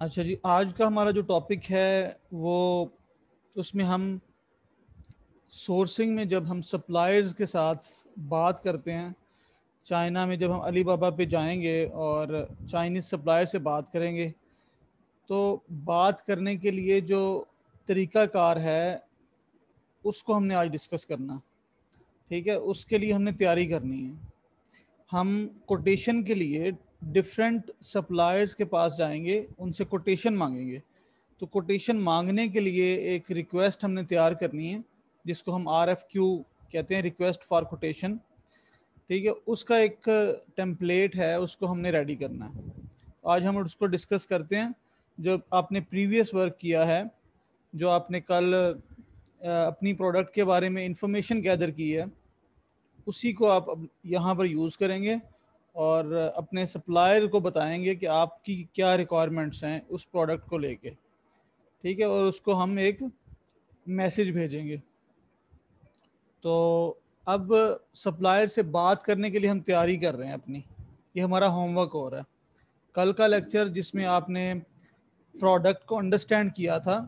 अच्छा जी आज का हमारा जो टॉपिक है वो उसमें हम सोर्सिंग में जब हम सप्लायर्स के साथ बात करते हैं चाइना में जब हम अली बाबा पे जाएंगे और चाइनीज़ सप्लायर से बात करेंगे तो बात करने के लिए जो तरीक़ाकार है उसको हमने आज डिस्कस करना ठीक है उसके लिए हमने तैयारी करनी है हम कोटेशन के लिए डिफरेंट सप्लायर्स के पास जाएंगे उनसे कोटेशन मांगेंगे तो कोटेशन मांगने के लिए एक रिक्वेस्ट हमने तैयार करनी है जिसको हम आर एफ क्यू कहते हैं रिक्वेस्ट फॉर कोटेशन ठीक है उसका एक टेम्पलेट है उसको हमने रेडी करना है आज हम उसको डिस्कस करते हैं जो आपने प्रीवियस वर्क किया है जो आपने कल अपनी प्रोडक्ट के बारे में इंफॉर्मेशन गैदर की है उसी को आप यहाँ पर यूज़ करेंगे और अपने सप्लायर को बताएंगे कि आपकी क्या रिक्वायरमेंट्स हैं उस प्रोडक्ट को लेके ठीक है और उसको हम एक मैसेज भेजेंगे तो अब सप्लायर से बात करने के लिए हम तैयारी कर रहे हैं अपनी ये हमारा होमवर्क हो रहा है कल का लेक्चर जिसमें आपने प्रोडक्ट को अंडरस्टैंड किया था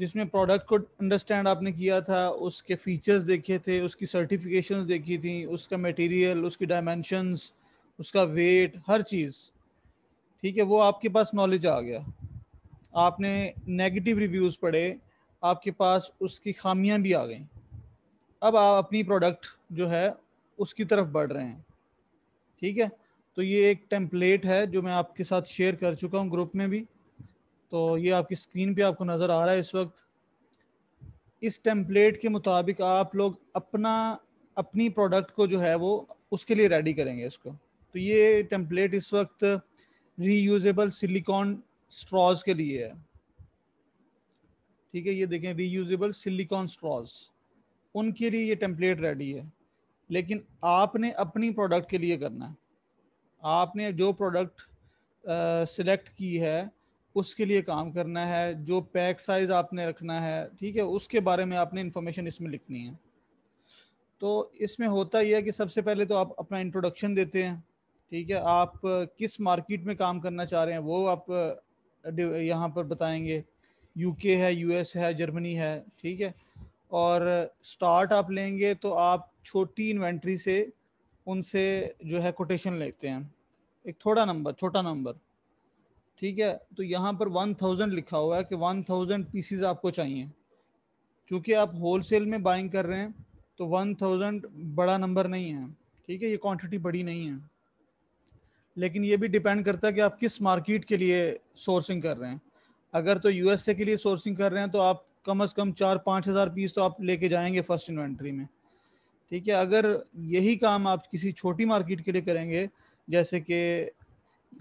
जिसमें प्रोडक्ट को अंडरस्टैंड आपने किया था उसके फीचर्स देखे थे उसकी सर्टिफिकेशंस देखी थी उसका मटेरियल उसकी डायमेंशंस उसका वेट हर चीज़ ठीक है वो आपके पास नॉलेज आ गया आपने नेगेटिव रिव्यूज़ पढ़े आपके पास उसकी खामियां भी आ गई अब आप अपनी प्रोडक्ट जो है उसकी तरफ बढ़ रहे हैं ठीक है तो ये एक टेम्पलेट है जो मैं आपके साथ शेयर कर चुका हूँ ग्रुप में भी तो ये आपकी स्क्रीन पे आपको नज़र आ रहा है इस वक्त इस टेम्पलेट के मुताबिक आप लोग अपना अपनी प्रोडक्ट को जो है वो उसके लिए रेडी करेंगे इसको तो ये टेम्पलेट इस वक्त रीयूजेबल सिलिकॉन स्ट्रॉज के लिए है ठीक है ये देखें रीयूजेबल सिलिकॉन स्ट्रॉज उनके लिए ये टेम्पलेट रेडी है लेकिन आपने अपनी प्रोडक्ट के लिए करना है आपने जो प्रोडक्ट सिलेक्ट की है उसके लिए काम करना है जो पैक साइज आपने रखना है ठीक है उसके बारे में आपने इंफॉर्मेशन इसमें लिखनी है तो इसमें होता यह है कि सबसे पहले तो आप अपना इंट्रोडक्शन देते हैं ठीक है आप किस मार्केट में काम करना चाह रहे हैं वो आप यहाँ पर बताएंगे यूके है यूएस है जर्मनी है ठीक है और स्टार्ट आप लेंगे तो आप छोटी इन्वेंट्री से उनसे जो है कोटेशन लेते हैं एक थोड़ा नंबर छोटा नंबर ठीक है तो यहाँ पर वन थाउजेंड लिखा हुआ है कि वन थाउजेंड पीसीज आपको चाहिए चूँकि आप होल सेल में बाइंग कर रहे हैं तो वन थाउजेंड बड़ा नंबर नहीं है ठीक है ये क्वांटिटी बड़ी नहीं है लेकिन ये भी डिपेंड करता है कि आप किस मार्केट के लिए सोर्सिंग कर रहे हैं अगर तो यूएसए के लिए सोर्सिंग कर रहे हैं तो आप कम अज़ कम चार पाँच हज़ार पीस तो आप लेके जाएंगे फर्स्ट इन्वेंट्री में ठीक है अगर यही काम आप किसी छोटी मार्केट के लिए करेंगे जैसे कि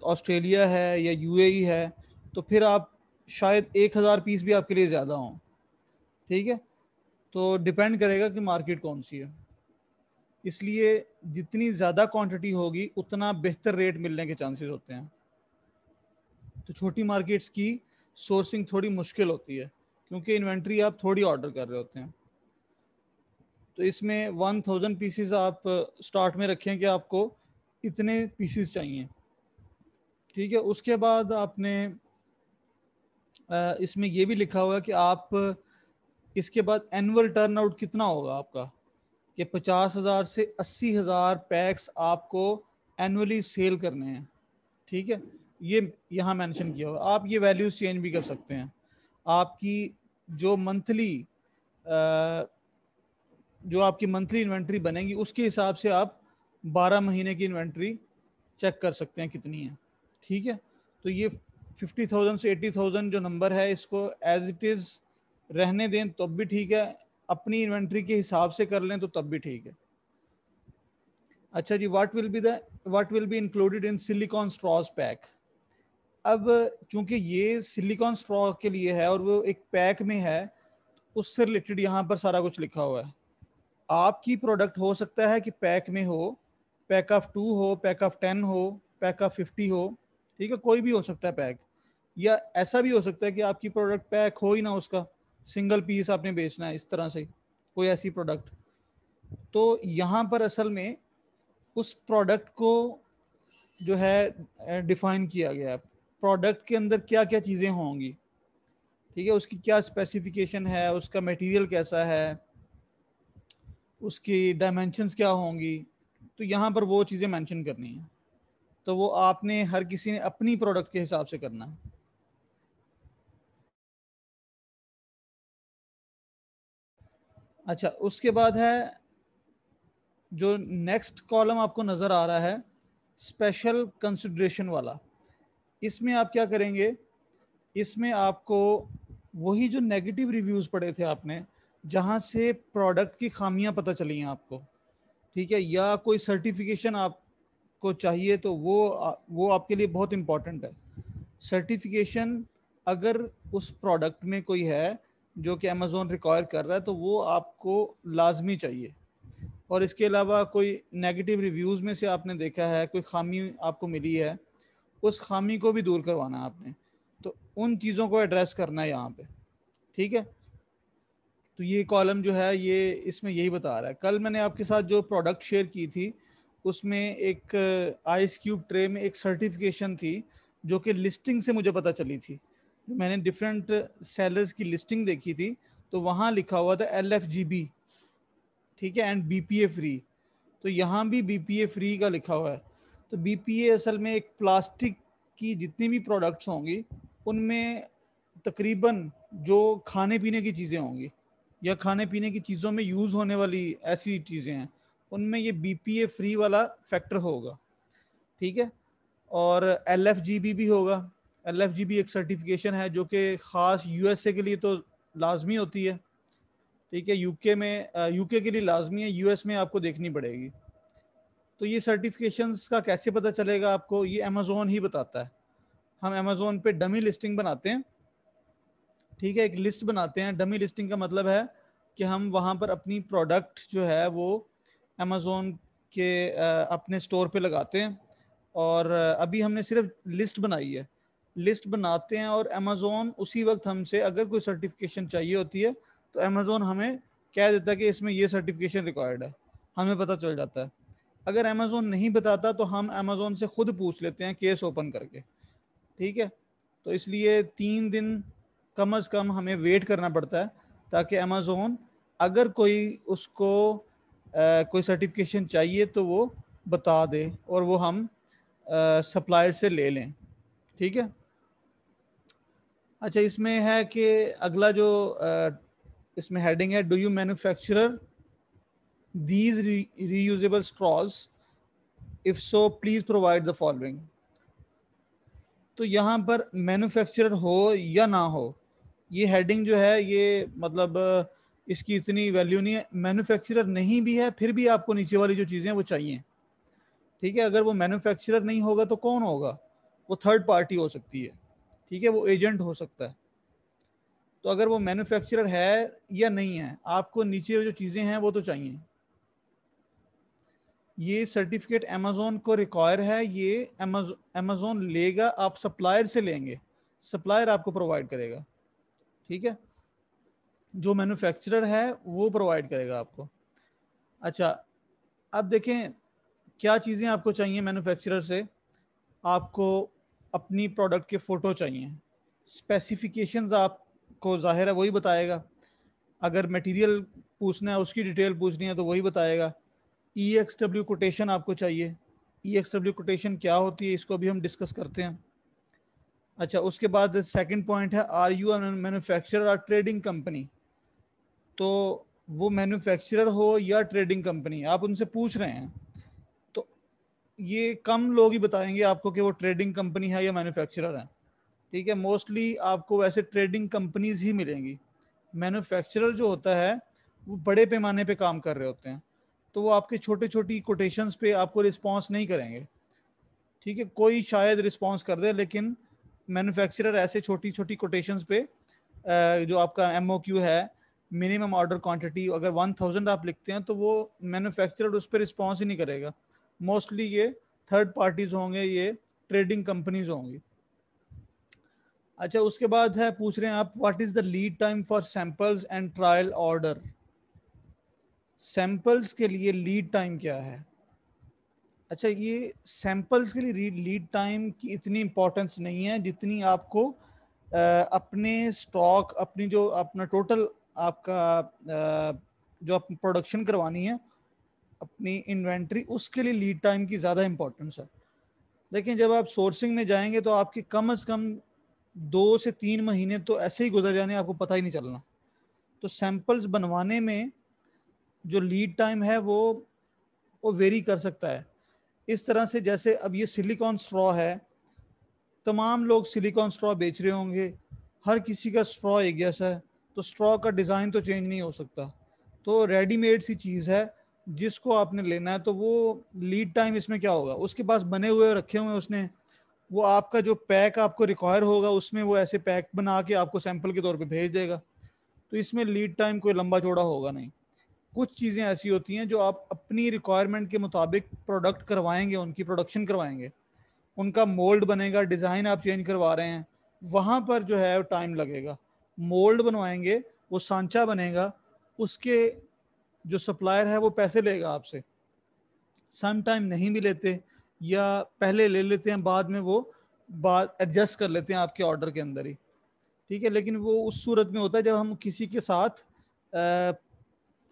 ऑस्ट्रेलिया है या यूएई है तो फिर आप शायद एक हज़ार पीस भी आपके लिए ज़्यादा हों ठीक है तो डिपेंड करेगा कि मार्केट कौन सी है इसलिए जितनी ज़्यादा क्वांटिटी होगी उतना बेहतर रेट मिलने के चांसेस होते हैं तो छोटी मार्केट्स की सोर्सिंग थोड़ी मुश्किल होती है क्योंकि इन्वेंट्री आप थोड़ी ऑर्डर कर रहे होते हैं तो इसमें वन थाउजेंड पीसीज आप स्टार्ट में रखें कि आपको इतने पीसीज चाहिए ठीक है उसके बाद आपने इसमें यह भी लिखा हुआ कि आप इसके बाद एनुअल टर्न आउट कितना होगा आपका कि पचास हज़ार से अस्सी हज़ार पैक्स आपको एनुअली सेल करने हैं ठीक है ये यहाँ मेंशन किया हुआ आप ये वैल्यूज चेंज भी कर सकते हैं आपकी जो मंथली जो आपकी मंथली इन्वेंट्री बनेगी उसके हिसाब से आप 12 महीने की इन्वेंट्री चेक कर सकते हैं कितनी है ठीक है तो ये फिफ्टी थाउजेंड से एट्टी थाउजेंड जो नंबर है इसको एज इट इज़ रहने दें तब भी ठीक है अपनी इन्वेंट्री के हिसाब से कर लें तो तब भी ठीक है अच्छा जी what will be the what will be included in silicone straws pack अब चूंकि ये सिलिकॉन स्ट्रॉ के लिए है और वो एक पैक में है उससे रिलेटेड यहाँ पर सारा कुछ लिखा हुआ है आपकी प्रोडक्ट हो सकता है कि पैक में हो पैक ऑफ टू हो पैक ऑफ टेन हो पैक ऑफ फिफ्टी हो ठीक है कोई भी हो सकता है पैक या ऐसा भी हो सकता है कि आपकी प्रोडक्ट पैक हो ही ना उसका सिंगल पीस आपने बेचना है इस तरह से कोई ऐसी प्रोडक्ट तो यहाँ पर असल में उस प्रोडक्ट को जो है डिफाइन किया गया है प्रोडक्ट के अंदर क्या क्या चीज़ें होंगी ठीक है उसकी क्या स्पेसिफिकेशन है उसका मटेरियल कैसा है उसकी डायमेंशंस क्या होंगी तो यहाँ पर वो चीज़ें मेंशन करनी है तो वो आपने हर किसी ने अपनी प्रोडक्ट के हिसाब से करना है अच्छा उसके बाद है जो नेक्स्ट कॉलम आपको नज़र आ रहा है स्पेशल कंसिड्रेशन वाला इसमें आप क्या करेंगे इसमें आपको वही जो नेगेटिव रिव्यूज़ पड़े थे आपने जहाँ से प्रोडक्ट की खामियां पता चली हैं आपको ठीक है या कोई सर्टिफिकेशन आप को चाहिए तो वो वो आपके लिए बहुत इम्पोर्टेंट है सर्टिफिकेशन अगर उस प्रोडक्ट में कोई है जो कि अमेज़ोन रिक्वायर कर रहा है तो वो आपको लाजमी चाहिए और इसके अलावा कोई नेगेटिव रिव्यूज़ में से आपने देखा है कोई खामी आपको मिली है उस खामी को भी दूर करवाना है आपने तो उन चीज़ों को एड्रेस करना है यहाँ पे ठीक है तो ये कॉलम जो है ये इसमें यही बता रहा है कल मैंने आपके साथ जो प्रोडक्ट शेयर की थी उसमें एक आइस क्यूब ट्रे में एक सर्टिफिकेशन थी जो कि लिस्टिंग से मुझे पता चली थी मैंने डिफरेंट सेलर्स की लिस्टिंग देखी थी तो वहाँ लिखा हुआ था एल एफ जी बी ठीक है and B P A free तो यहाँ भी बी पी ए फ्री का लिखा हुआ है तो बी पी ए असल में एक प्लास्टिक की जितनी भी प्रोडक्ट्स होंगी उनमें तकरीबन जो खाने पीने की चीज़ें होंगी या खाने पीने की चीज़ों में यूज़ होने वाली ऐसी चीज़ें हैं उनमें ये बीपीए फ्री वाला फैक्टर होगा ठीक है और एल भी होगा एल भी एक सर्टिफिकेशन है जो कि ख़ास यूएसए के लिए तो लाजमी होती है ठीक है यूके में यूके के लिए लाजमी है यूएस में आपको देखनी पड़ेगी तो ये सर्टिफिकेशंस का कैसे पता चलेगा आपको ये अमेज़ोन ही बताता है हम अमेज़ोन पे डमी लिस्टिंग बनाते हैं ठीक है एक लिस्ट बनाते हैं डमी लिस्टिंग का मतलब है कि हम वहाँ पर अपनी प्रोडक्ट जो है वो अमेज़ोन के अपने स्टोर पे लगाते हैं और अभी हमने सिर्फ लिस्ट बनाई है लिस्ट बनाते हैं और अमेज़ोन उसी वक्त हमसे अगर कोई सर्टिफिकेशन चाहिए होती है तो अमेज़ोन हमें कह देता है कि इसमें ये सर्टिफिकेशन रिक्वायर्ड है हमें पता चल जाता है अगर अमेज़ोन नहीं बताता तो हम अमेज़ोन से ख़ुद पूछ लेते हैं केस ओपन करके ठीक है तो इसलिए तीन दिन कम अज़ कम हमें वेट करना पड़ता है ताकि अमेज़ोन अगर कोई उसको कोई सर्टिफिकेशन चाहिए तो वो बता दे और वो हम सप्लायर से ले लें ठीक है अच्छा इसमें है कि अगला जो इसमें हेडिंग है do you manufacturer these reusable straws if so please provide the following तो यहाँ पर मैन्युफैक्चरर हो या ना हो ये हेडिंग जो है ये मतलब इसकी इतनी वैल्यू नहीं है मैन्युफैक्चरर नहीं भी है फिर भी आपको नीचे वाली जो चीज़ें वो चाहिए ठीक है अगर वो मैन्युफैक्चरर नहीं होगा तो कौन होगा वो थर्ड पार्टी हो सकती है ठीक है वो एजेंट हो सकता है तो अगर वो मैन्युफैक्चरर है या नहीं है आपको नीचे जो चीज़ें हैं वो तो चाहिए ये सर्टिफिकेट अमेजोन को रिक्वायर है ये अमेजोन लेगा आप सप्लायर से लेंगे सप्लायर आपको प्रोवाइड करेगा ठीक है जो मैन्युफैक्चरर है वो प्रोवाइड करेगा आपको अच्छा अब देखें क्या चीज़ें आपको चाहिए मैन्युफैक्चरर से आपको अपनी प्रोडक्ट के फ़ोटो चाहिए स्पेसिफिकेशंस आपको ज़ाहिर है वही बताएगा अगर मटेरियल पूछना है उसकी डिटेल पूछनी है तो वही बताएगा ई एक्स डब्ल्यू कोटेशन आपको चाहिए ई एक्स डब्ल्यू कोटेशन क्या होती है इसको भी हम डिस्कस करते हैं अच्छा उसके बाद सेकंड पॉइंट है are you manufacturer are trading company तो वो मैन्युफैक्चरर हो या ट्रेडिंग कंपनी आप उनसे पूछ रहे हैं तो ये कम लोग ही बताएंगे आपको कि वो ट्रेडिंग कंपनी है या मैन्युफैक्चरर है ठीक है मोस्टली आपको वैसे ट्रेडिंग कंपनीज ही मिलेंगी मैन्युफैक्चरर जो होता है वो बड़े पैमाने पे काम कर रहे होते हैं तो वो आपके छोटे छोटी कोटेशंस पे आपको रिस्पॉन्स नहीं करेंगे ठीक है कोई शायद रिस्पॉन्स कर दे लेकिन मैन्युफैक्चरर ऐसे छोटी छोटी कोटेशंस पे जो आपका एम है मिनिमम ऑर्डर क्वांटिटी अगर वन थाउजेंड आप लिखते हैं तो वो मैन्युफैक्चरर उस पर रिस्पॉन्स ही नहीं करेगा मोस्टली ये थर्ड पार्टीज होंगे ये ट्रेडिंग कंपनीज होंगी अच्छा उसके बाद है पूछ रहे हैं आप what is the lead time for samples and trial order samples के लिए लीड टाइम क्या है अच्छा ये सैंपल्स के लिए लीड टाइम की इतनी इम्पोर्टेंस नहीं है जितनी आपको आ, अपने स्टॉक अपनी जो अपना टोटल आपका जो आप प्रोडक्शन करवानी है अपनी इन्वेंट्री उसके लिए लीड टाइम की ज़्यादा इम्पोर्टेंस है लेकिन जब आप सोर्सिंग में जाएंगे तो आपकी कम अज़ कम दो से तीन महीने तो ऐसे ही गुजर जाने आपको पता ही नहीं चलना तो सैम्पल्स बनवाने में जो लीड टाइम है वो वो वेरी कर सकता है इस तरह से जैसे अब ये सिलिकॉन स्ट्रॉ है तमाम लोग सिलिकॉन स्ट्रॉ बेच रहे होंगे हर किसी का स्ट्रॉ एक जैसा है तो स्ट्रॉ का डिज़ाइन तो चेंज नहीं हो सकता तो रेडीमेड सी चीज़ है जिसको आपने लेना है तो वो लीड टाइम इसमें क्या होगा उसके पास बने हुए रखे हुए उसने वो आपका जो पैक आपको रिक्वायर होगा उसमें वो ऐसे पैक बना के आपको सैंपल के तौर पे भेज देगा तो इसमें लीड टाइम कोई लंबा चौड़ा होगा नहीं कुछ चीज़ें ऐसी होती हैं जो आप अपनी रिक्वायरमेंट के मुताबिक प्रोडक्ट करवाएंगे उनकी प्रोडक्शन करवाएंगे उनका मोल्ड बनेगा डिज़ाइन आप चेंज करवा रहे हैं वहाँ पर जो है टाइम लगेगा मोल्ड बनवाएंगे वो सांचा बनेगा उसके जो सप्लायर है वो पैसे लेगा आपसे सम टाइम नहीं भी लेते या पहले ले लेते हैं बाद में वो बात एडजस्ट कर लेते हैं आपके ऑर्डर के अंदर ही ठीक है लेकिन वो उस सूरत में होता है जब हम किसी के साथ आ,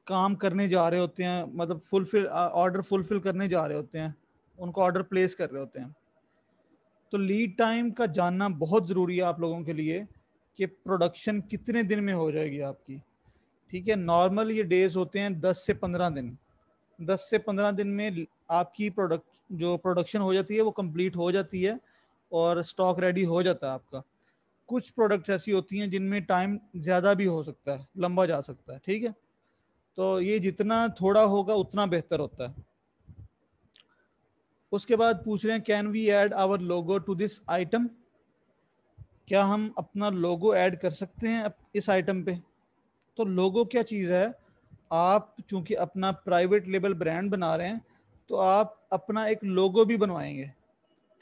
काम करने जा रहे होते हैं मतलब फुलफिल ऑर्डर फुलफिल करने जा रहे होते हैं उनको ऑर्डर प्लेस कर रहे होते हैं तो लीड टाइम का जानना बहुत ज़रूरी है आप लोगों के लिए कि प्रोडक्शन कितने दिन में हो जाएगी आपकी ठीक है नॉर्मल ये डेज होते हैं दस से पंद्रह दिन दस से पंद्रह दिन में आपकी प्रोडक्ट जो प्रोडक्शन हो जाती है वो कंप्लीट हो जाती है और स्टॉक रेडी हो जाता है आपका कुछ प्रोडक्ट्स ऐसी होती हैं जिनमें टाइम ज़्यादा भी हो सकता है लंबा जा सकता है ठीक है तो ये जितना थोड़ा होगा उतना बेहतर होता है उसके बाद पूछ रहे हैं can we add our logo to this item क्या हम अपना लोगो ऐड कर सकते हैं इस आइटम पे तो लोगो क्या चीज़ है आप चूंकि अपना प्राइवेट लेबल ब्रांड बना रहे हैं तो आप अपना एक लोगो भी बनवाएंगे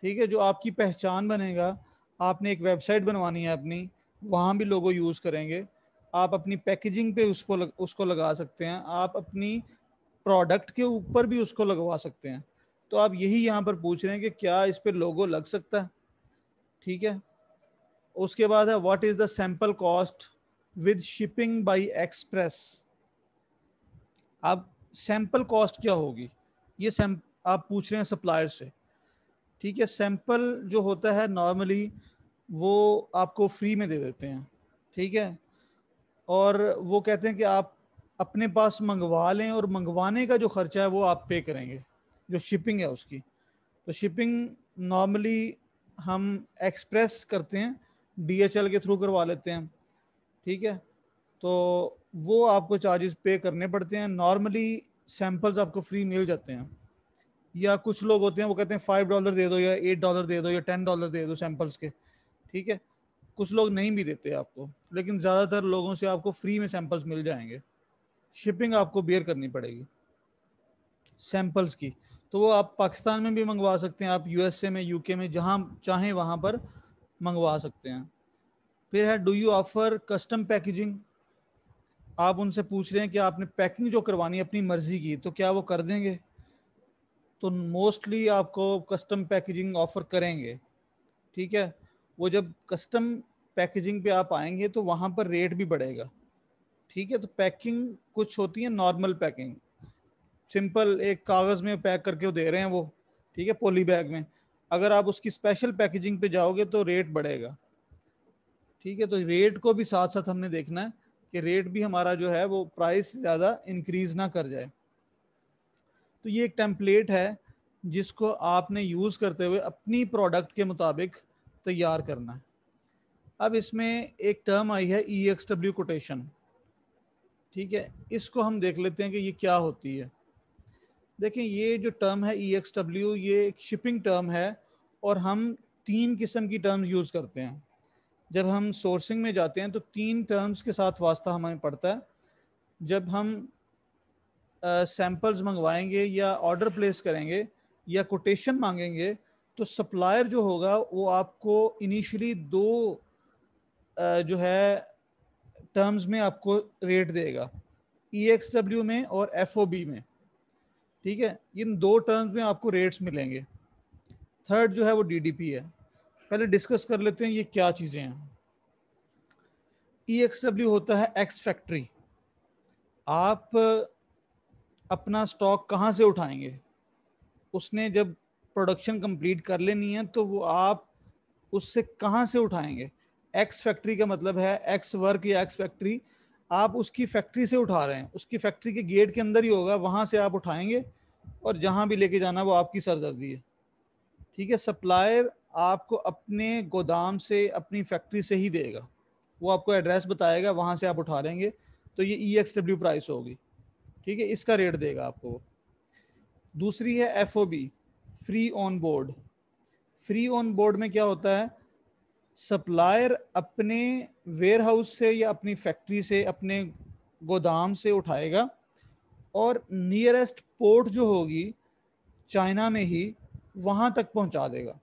ठीक है जो आपकी पहचान बनेगा आपने एक वेबसाइट बनवानी है अपनी वहाँ भी लोगो यूज़ करेंगे आप अपनी पैकेजिंग पे उसको लग, उसको लगा सकते हैं आप अपनी प्रोडक्ट के ऊपर भी उसको लगवा सकते हैं तो आप यही यहाँ पर पूछ रहे हैं कि क्या इस पर लोगो लग सकता है ठीक है उसके बाद है what is the sample cost with shipping by express अब सैंपल कॉस्ट क्या होगी ये आप पूछ रहे हैं सप्लायर से ठीक है सैंपल जो होता है नॉर्मली वो आपको फ्री में दे देते हैं ठीक है और वो कहते हैं कि आप अपने पास मंगवा लें और मंगवाने का जो खर्चा है वो आप पे करेंगे जो शिपिंग है उसकी तो शिपिंग नॉर्मली हम एक्सप्रेस करते हैं डीएचएल के थ्रू करवा लेते हैं ठीक है तो वो आपको चार्जेस पे करने पड़ते हैं नॉर्मली सैम्पल्स आपको फ्री मिल जाते हैं या कुछ लोग होते हैं वो कहते हैं फाइव डॉलर दे दो या एट डॉलर दे दो या टेन डॉलर दे दो सैम्पल्स के ठीक है कुछ लोग नहीं भी देते आपको लेकिन ज़्यादातर लोगों से आपको फ्री में सैंपल्स मिल जाएंगे शिपिंग आपको बेयर करनी पड़ेगी सैम्पल्स की तो वो आप पाकिस्तान में भी मंगवा सकते हैं आप यूएसए में यूके में जहाँ चाहें वहाँ पर मंगवा सकते हैं फिर है do you offer custom packaging आप उनसे पूछ रहे हैं कि आपने पैकिंग जो करवानी है अपनी मर्जी की तो क्या वो कर देंगे तो मोस्टली आपको कस्टम पैकेजिंग ऑफर करेंगे ठीक है वो जब कस्टम पैकेजिंग पे आप आएंगे तो वहाँ पर रेट भी बढ़ेगा ठीक है तो पैकिंग कुछ होती है नॉर्मल पैकिंग सिंपल एक कागज़ में पैक करके दे रहे हैं वो ठीक है पोली बैग में अगर आप उसकी स्पेशल पैकेजिंग पे जाओगे तो रेट बढ़ेगा ठीक है तो रेट को भी साथ साथ हमने देखना है कि रेट भी हमारा जो है वो प्राइस ज़्यादा इंक्रीज ना कर जाए तो ये एक टेम्पलेट है जिसको आपने यूज़ करते हुए अपनी प्रोडक्ट के मुताबिक तैयार करना है अब इसमें एक टर्म आई है ई एक्स डब्ल्यू कोटेशन ठीक है इसको हम देख लेते हैं कि ये क्या होती है देखें ये जो टर्म है ई एक्स डब्ल्यू ये एक शिपिंग टर्म है और हम तीन किस्म की टर्म्स यूज़ करते हैं जब हम सोर्सिंग में जाते हैं तो तीन टर्म्स के साथ वास्ता हमें पड़ता है जब हम सैम्पल्स uh, मंगवाएंगे या ऑर्डर प्लेस करेंगे या कोटेशन मांगेंगे तो सप्लायर जो होगा वो आपको इनिशियली दो uh, जो है टर्म्स में आपको रेट देगा ई एक्स डब्ल्यू में और एफ ओ बी में ठीक है इन दो टर्म्स में आपको रेट्स मिलेंगे थर्ड जो है वो डीडीपी है पहले डिस्कस कर लेते हैं ये क्या चीज़ें हैं ई एक्स डब्ल्यू होता है एक्स फैक्ट्री आप अपना स्टॉक कहाँ से उठाएंगे उसने जब प्रोडक्शन कंप्लीट कर लेनी है तो वो आप उससे कहाँ से उठाएंगे एक्स फैक्ट्री का मतलब है एक्स वर्क या एक्स फैक्ट्री आप उसकी फैक्ट्री से उठा रहे हैं उसकी फैक्ट्री के गेट के अंदर ही होगा वहाँ से आप उठाएंगे और जहाँ भी लेके जाना वो आपकी सरदर्दी है ठीक है सप्लायर आपको अपने गोदाम से अपनी फैक्ट्री से ही देगा वो आपको एड्रेस बताएगा वहाँ से आप उठा लेंगे तो ये ई एक्स डब्ल्यू प्राइस होगी ठीक है इसका रेट देगा आपको दूसरी है F O B free on board free on board में क्या होता है सप्लायर अपने वेयर हाउस से या अपनी फैक्ट्री से अपने गोदाम से उठाएगा और नियरेस्ट पोर्ट जो होगी चाइना में ही वहाँ तक पहुँचा देगा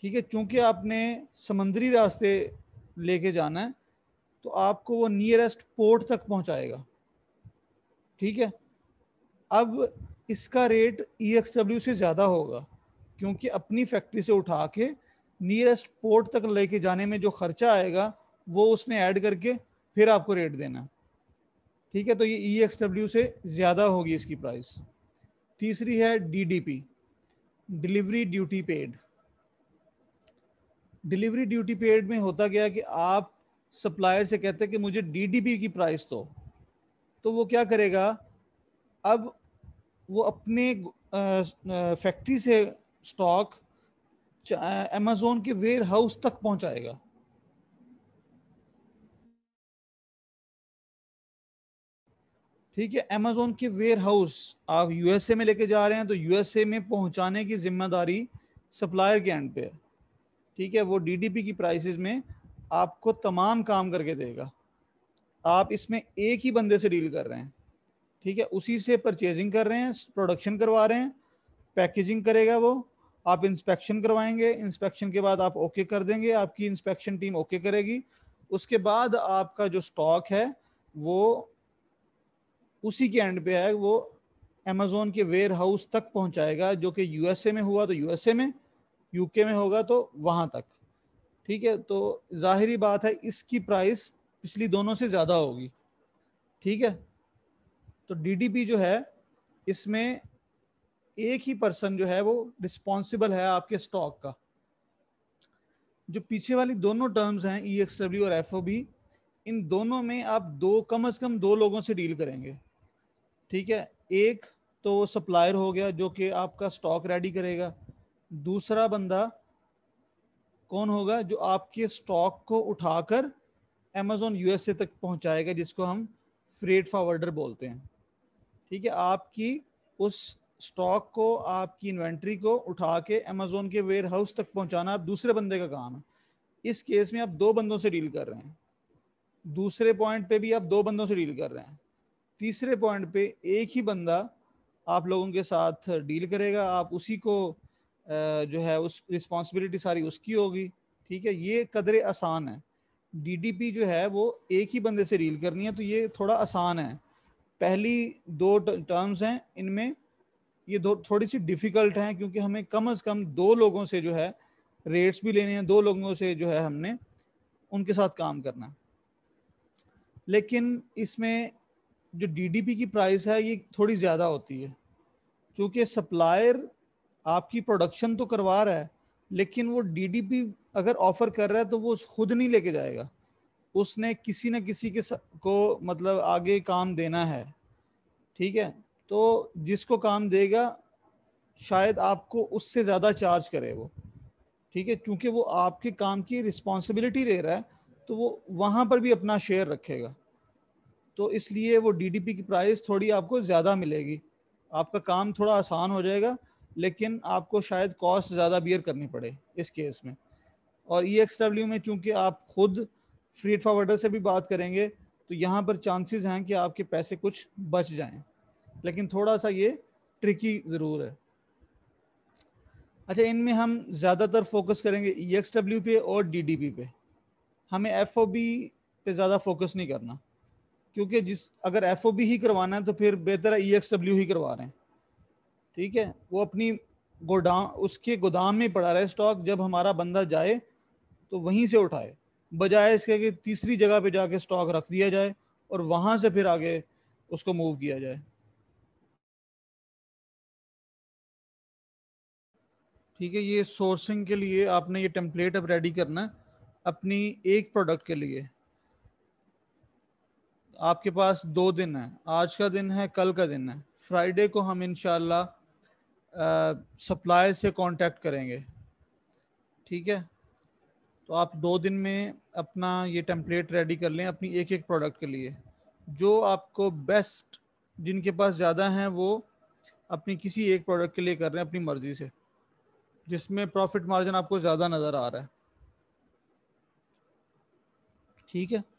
ठीक है चूँकि आपने समंदरी रास्ते लेके जाना है तो आपको वो नियरेस्ट पोर्ट तक पहुँचाएगा ठीक है अब इसका रेट ई e से ज़्यादा होगा क्योंकि अपनी फैक्ट्री से उठा के नियरेस्ट पोर्ट तक लेके जाने में जो खर्चा आएगा वो उसने ऐड करके फिर आपको रेट देना ठीक है तो ये ई e से ज़्यादा होगी इसकी प्राइस तीसरी है D delivery duty paid delivery duty paid में होता गया कि आप सप्लायर से कहते हैं कि मुझे डीडीपी की प्राइस दो तो, तो वो क्या करेगा अब वो अपने फैक्ट्री से स्टॉक अमेजोन के वेयर हाउस तक पहुंचाएगा ठीक है अमेजोन के वेयर हाउस आप यूएसए में लेके जा रहे हैं तो यूएसए में पहुंचाने की जिम्मेदारी सप्लायर के एंड पे है ठीक है वो डीडीपी की प्राइसेस में आपको तमाम काम करके देगा आप इसमें एक ही बंदे से डील कर रहे हैं ठीक है उसी से परचेजिंग कर रहे हैं प्रोडक्शन करवा रहे हैं पैकेजिंग करेगा वो आप इंस्पेक्शन करवाएंगे इंस्पेक्शन के बाद आप ओके कर देंगे आपकी इंस्पेक्शन टीम ओके करेगी उसके बाद आपका जो स्टॉक है वो उसी के एंड पे है वो अमेजोन के वेयर हाउस तक पहुंचाएगा जो कि यूएसए में हुआ तो यूएसए में यूके में होगा तो वहां तक ठीक है तो जाहिर बात है इसकी प्राइस पिछली दोनों से ज़्यादा होगी ठीक है तो डीडीपी जो है इसमें एक ही पर्सन जो है वो रिस्पॉन्सिबल है आपके स्टॉक का जो पीछे वाली दोनों टर्म्स हैं ई e और एफ इन दोनों में आप दो कम अज कम दो लोगों से डील करेंगे ठीक है एक तो वो सप्लायर हो गया जो कि आपका स्टॉक रेडी करेगा दूसरा बंदा कौन होगा जो आपके स्टॉक को उठाकर अमेजोन यूएसए तक पहुंचाएगा जिसको हम फ्रेट फॉरवर्डर बोलते हैं ठीक है आपकी उस स्टॉक को आपकी इन्वेंट्री को उठा के अमेजोन के वेयर हाउस तक पहुंचाना आप दूसरे बंदे का काम है इस केस में आप दो बंदों से डील कर रहे हैं दूसरे पॉइंट पे भी आप दो बंदों से डील कर रहे हैं तीसरे पॉइंट पे एक ही बंदा आप लोगों के साथ डील करेगा आप उसी को जो है उस रिस्पॉन्सिबिलिटी सारी उसकी होगी ठीक है ये कदरे आसान है डीडीपी जो है वो एक ही बंदे से डील करनी है तो ये थोड़ा आसान है पहली दो टर्म्स हैं इनमें ये दो थोड़ी सी डिफ़िकल्ट हैं क्योंकि हमें कम से कम दो लोगों से जो है रेट्स भी लेने हैं दो लोगों से जो है हमने उनके साथ काम करना है लेकिन इसमें जो डीडीपी की प्राइस है ये थोड़ी ज़्यादा होती है क्योंकि सप्लायर आपकी प्रोडक्शन तो करवा रहा है लेकिन वो डीडीपी अगर ऑफर कर रहा है तो वो खुद नहीं लेके जाएगा उसने किसी न किसी के को मतलब आगे काम देना है ठीक है तो जिसको काम देगा शायद आपको उससे ज़्यादा चार्ज करे वो ठीक है क्योंकि वो आपके काम की रिस्पॉन्सिबिलिटी ले रहा है तो वो वहाँ पर भी अपना शेयर रखेगा तो इसलिए वो डीडीपी की प्राइस थोड़ी आपको ज़्यादा मिलेगी आपका काम थोड़ा आसान हो जाएगा लेकिन आपको शायद कॉस्ट ज़्यादा बियर करनी पड़े इस केस में और ई एक्स डब्ल्यू में चूँकि आप खुद फ्रीड फॉरवर्डर से भी बात करेंगे तो यहाँ पर चांसेस हैं कि आपके पैसे कुछ बच जाएं लेकिन थोड़ा सा ये ट्रिकी ज़रूर है अच्छा इनमें हम ज़्यादातर फोकस करेंगे ई एक्स डब्ल्यू पे और डी डी पी पे हमें एफ ओ बी पे ज़्यादा फोकस नहीं करना क्योंकि जिस अगर एफ ही करवाना है तो फिर बेहतर ई एक्स डब्ल्यू ही करवा रहे हैं ठीक है वो अपनी गोदाम उसके गोदाम में पड़ा रहा है स्टॉक जब हमारा बंदा जाए तो वहीं से उठाए बजाय इसके कि तीसरी जगह पे जाके स्टॉक रख दिया जाए और वहां से फिर आगे उसको मूव किया जाए ठीक है ये सोर्सिंग के लिए आपने ये टेम्पलेट अब रेडी करना अपनी एक प्रोडक्ट के लिए आपके पास दो दिन है आज का दिन है कल का दिन है फ्राइडे को हम इनशाला सप्लायर से कांटेक्ट करेंगे ठीक है तो आप दो दिन में अपना ये टेम्पलेट रेडी कर लें अपनी एक एक प्रोडक्ट के लिए जो आपको बेस्ट जिनके पास ज़्यादा हैं वो अपनी किसी एक प्रोडक्ट के लिए कर रहे हैं अपनी मर्ज़ी से जिसमें प्रॉफिट मार्जिन आपको ज़्यादा नज़र आ रहा है ठीक है